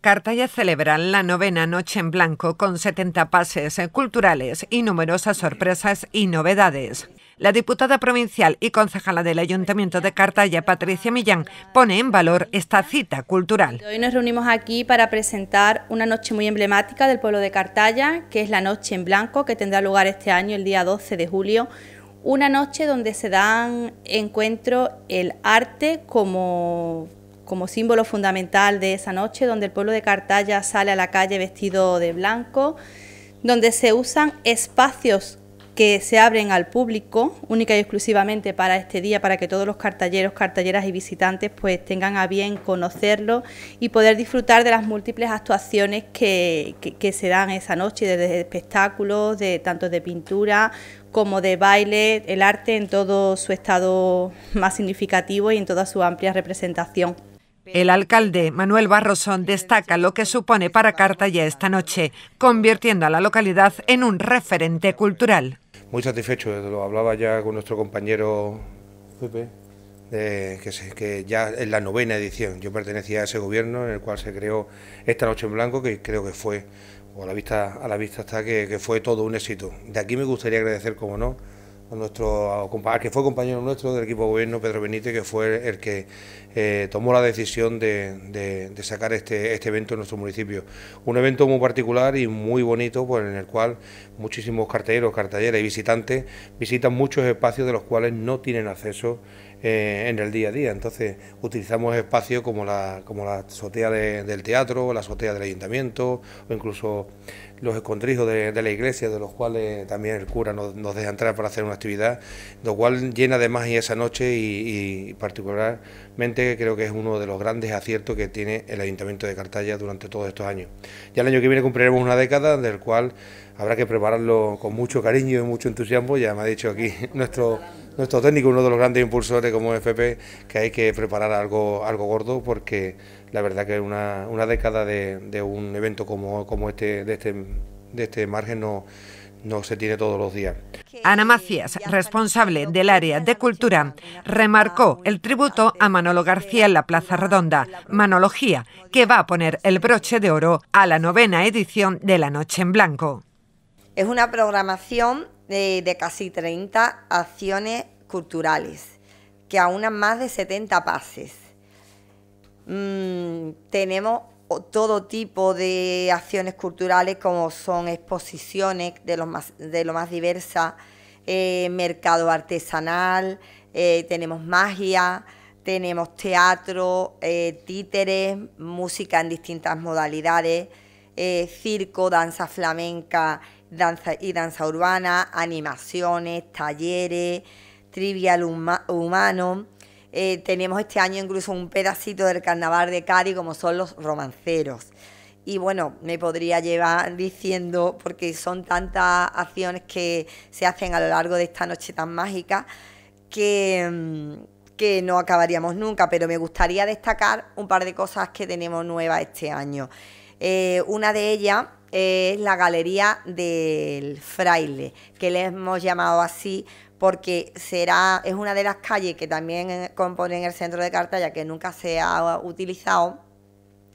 Cartaya celebra la novena noche en blanco con 70 pases culturales y numerosas sorpresas y novedades. La diputada provincial y concejala del Ayuntamiento de Cartaya, Patricia Millán, pone en valor esta cita cultural. Hoy nos reunimos aquí para presentar una noche muy emblemática del pueblo de Cartaya, que es la Noche en Blanco, que tendrá lugar este año, el día 12 de julio. Una noche donde se dan encuentro el arte como como símbolo fundamental de esa noche, donde el pueblo de Cartaya sale a la calle vestido de blanco, donde se usan espacios que se abren al público única y exclusivamente para este día, para que todos los cartalleros, cartalleras y visitantes pues tengan a bien conocerlo y poder disfrutar de las múltiples actuaciones que, que se dan esa noche, desde espectáculos, de tanto de pintura como de baile, el arte en todo su estado más significativo y en toda su amplia representación. El alcalde Manuel Barrosón destaca lo que supone para Cartaya esta noche, convirtiendo a la localidad en un referente cultural. Muy satisfecho, lo hablaba ya con nuestro compañero Pepe, que, ya es la novena edición. Yo pertenecía a ese gobierno en el cual se creó Esta Noche en Blanco, que creo que fue, a la vista, a la vista está, que, que fue todo un éxito. De aquí me gustaría agradecer, como no, a nuestro que fue compañero nuestro del equipo de gobierno, Pedro Benítez, que fue el que eh, tomó la decisión de, sacar este, este evento en nuestro municipio. Un evento muy particular y muy bonito, pues, en el cual muchísimos cartelleros, cartalleras y visitantes visitan muchos espacios de los cuales no tienen acceso eh, en el día a día. Entonces utilizamos espacios como la, como la azotea del teatro, la azotea del ayuntamiento o incluso los escondrijos de, la iglesia, de los cuales también el cura nos, deja entrar para hacer una actividad, lo cual llena de magia esa noche y, y particularmente creo que es uno de los grandes aciertos que tiene el ayuntamiento de Cartaya durante todos estos años. Ya el año que viene cumpliremos una década del cual habrá que prepararlo con mucho cariño y mucho entusiasmo, ya me ha dicho aquí nuestro, nuestro técnico, uno de los grandes impulsores como FP que hay que preparar algo, algo gordo porque la verdad que una, década de, un evento como, este, de este, de este margen no, se tiene todos los días. Ana Macías, responsable del área de cultura, remarcó el tributo a Manolo García en la Plaza Redonda, Manología, que va a poner el broche de oro a la novena edición de La Noche en Blanco. Es una programación de, de casi 30 acciones culturales que aunan más de 70 pases. Mm, tenemos todo tipo de acciones culturales como son exposiciones de lo más, de diversa, eh, mercado artesanal, eh, tenemos magia, tenemos teatro, eh, títeres, música en distintas modalidades, circo, danza flamenca danza y danza urbana, animaciones, talleres trivial humano. Eh, tenemos este año incluso un pedacito del carnaval de Cari, como son los romanceros. Y bueno, me podría llevar diciendo, porque son tantas acciones que se hacen a lo largo de esta noche tan mágica, que, mm, que no acabaríamos nunca, pero me gustaría destacar un par de cosas que tenemos nuevas este año. Eh, una de ellas es la Galería del Fraile, que le hemos llamado así porque será, es una de las calles que también eh, componen el centro de Cartaya que nunca se ha utilizado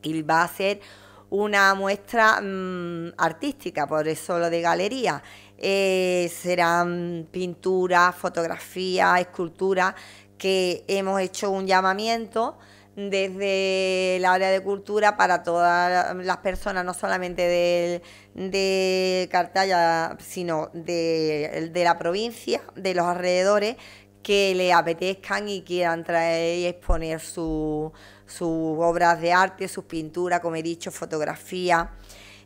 y va a ser una muestra mm, artística, por eso lo de galería. Eh, serán pinturas, fotografías, esculturas que hemos hecho un llamamiento desde el área de cultura para todas las personas, no solamente de, de Cartaya, sino de, la provincia, de los alrededores, que le apetezcan y quieran traer y exponer sus obras de arte, sus pinturas, como he dicho, fotografía.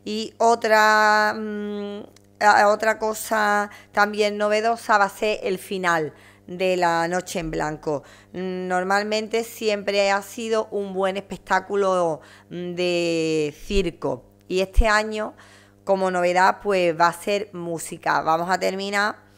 Y otra mm, cosa también novedosa va a ser el final de la Noche en Blanco. Normalmente siempre ha sido un buen espectáculo mm, de circo y este año como novedad pues va a ser música. Vamos a terminar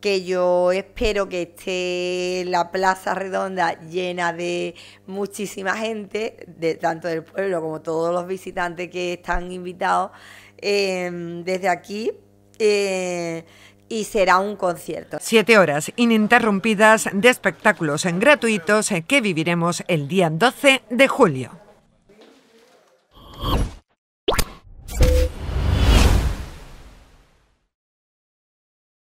que yo espero que esté la plaza redonda llena de muchísima gente, de tanto del pueblo como todos los visitantes que están invitados em, desde aquí. Eh, y será un concierto. Siete horas ininterrumpidas de espectáculos en gratuitos que viviremos el día 12 de julio.